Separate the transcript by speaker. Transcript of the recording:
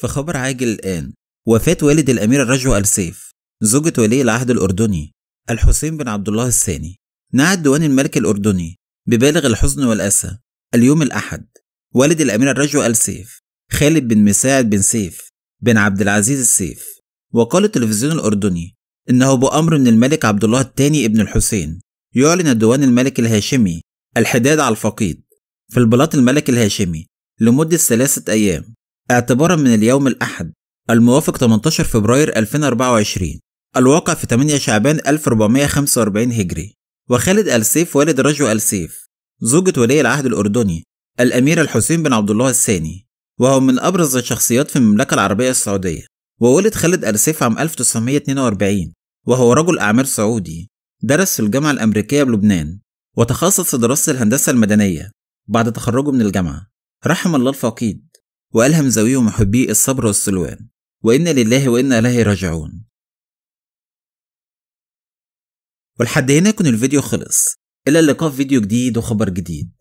Speaker 1: في خبر عاجل الآن وفاة والد الأميرة الرجو السيف زوجة ولي العهد الأردني الحسين بن عبد الله الثاني نعت ديوان الملك الأردني ببالغ الحزن والأسى اليوم الأحد والد الأميرة الرجو السيف خالد بن مساعد بن سيف بن عبد العزيز السيف وقال التلفزيون الأردني إنه بأمر من الملك عبد الله الثاني ابن الحسين يعلن الديوان الملك الهاشمي الحداد على الفقيد في البلاط الملك الهاشمي لمدة ثلاثة أيام اعتبارا من اليوم الأحد الموافق 18 فبراير 2024 الواقع في 8 شعبان 1445 هجري وخالد السيف والد رجو السيف زوجة ولي العهد الأردني الأمير الحسين بن عبد الله الثاني وهو من أبرز الشخصيات في المملكة العربية السعودية وولد خالد السيف عام 1942 وهو رجل أعمال سعودي درس في الجامعة الأمريكية بلبنان وتخصص في دراسة الهندسة المدنية بعد تخرجه من الجامعة رحم الله الفقيد وألهم ذويه ومحبيه
Speaker 2: الصبر والسلوان وإنا لله وإنا إليه راجعون ولحد هنا يكون الفيديو خلص إلى اللقاء في فيديو جديد وخبر جديد